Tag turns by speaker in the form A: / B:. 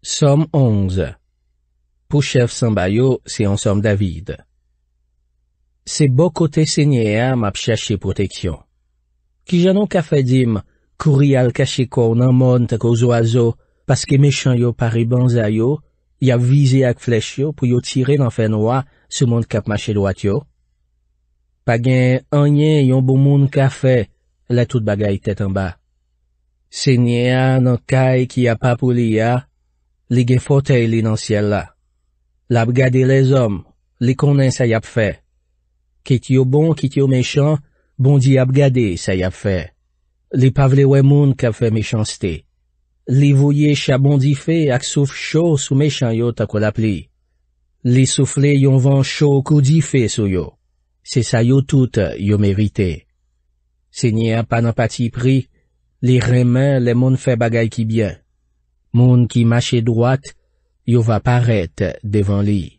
A: SOM ONZE POU CHEF SOMBAYO, SE YON SOM DAVID SE BO KOTE SENYEYA MAP CHACHE PROTEKSYON KI JANON KAFE DIM, KOURI AL KASHIKO NAN MONTE KOUZ OAZO PASKE MESHANYO PARI BANZAYO, YA VIZE AK FLECHYO POU YO TIRE NAN FEN OWA SE MONTE KAP MACHE DOATYO. PA GEN ANYE YON BOUMON KAFE, LA TOUD BAGA YI TET ANBA. SENYEYA NAN KAE KIA PAPOULIYA, Li gen fote li nan sien la. Li ap gade le zom, li konen sa yap fe. Kit yo bon, kit yo mechon, bondi ap gade sa yap fe. Li pavle we moun ka fe mechanste. Li voye chabondi fe ak souf chou sou mechanyo tako la pli. Li soufle yon van chou kou di fe sou yo. Se sa yo tout yo merite. Senye apan apati pri, li remen le moun fe bagay ki byen. Moun ki mache dwak, yo va paret devan li.